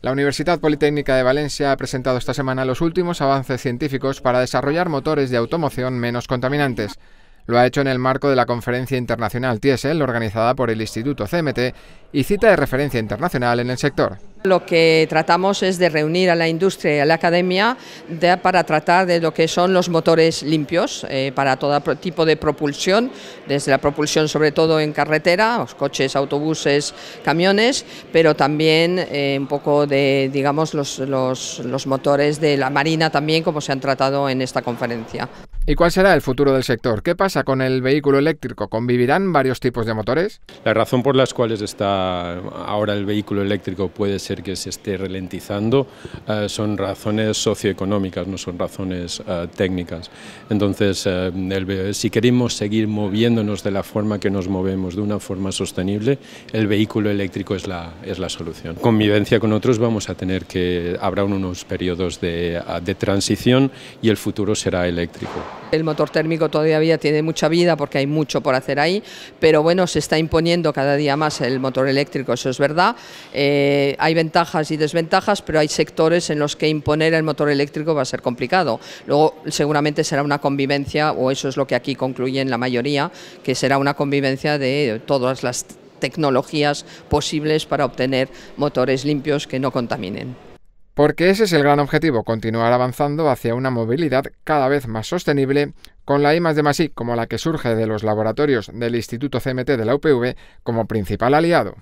La Universidad Politécnica de Valencia ha presentado esta semana los últimos avances científicos para desarrollar motores de automoción menos contaminantes. Lo ha hecho en el marco de la Conferencia Internacional TIESEL organizada por el Instituto CMT y cita de referencia internacional en el sector. Lo que tratamos es de reunir a la industria y a la academia para tratar de lo que son los motores limpios eh, para todo tipo de propulsión, desde la propulsión sobre todo en carretera, los coches, autobuses, camiones, pero también eh, un poco de digamos los motores de la marina también como se han tratado en esta conferencia. ¿Y cuál será el futuro del sector? ¿Qué pasa con el vehículo eléctrico? ¿Convivirán varios tipos de motores? La razón por las cuales está ahora el vehículo eléctrico puede ser que se esté ralentizando eh, son razones socioeconómicas, no son razones eh, técnicas. Entonces, eh, si queremos seguir moviéndonos de la forma que nos movemos, de una forma sostenible, el vehículo eléctrico es la, es la solución. Convivencia con otros vamos a tener que, habrá unos periodos de, de transición y el futuro será eléctrico. El motor térmico todavía tiene mucha vida porque hay mucho por hacer ahí, pero bueno, se está imponiendo cada día más el motor eléctrico, eso es verdad. Eh, hay ventajas y desventajas, pero hay sectores en los que imponer el motor eléctrico va a ser complicado. Luego seguramente será una convivencia, o eso es lo que aquí concluyen la mayoría, que será una convivencia de todas las tecnologías posibles para obtener motores limpios que no contaminen. Porque ese es el gran objetivo, continuar avanzando hacia una movilidad cada vez más sostenible, con la I de como la que surge de los laboratorios del Instituto CMT de la UPV como principal aliado.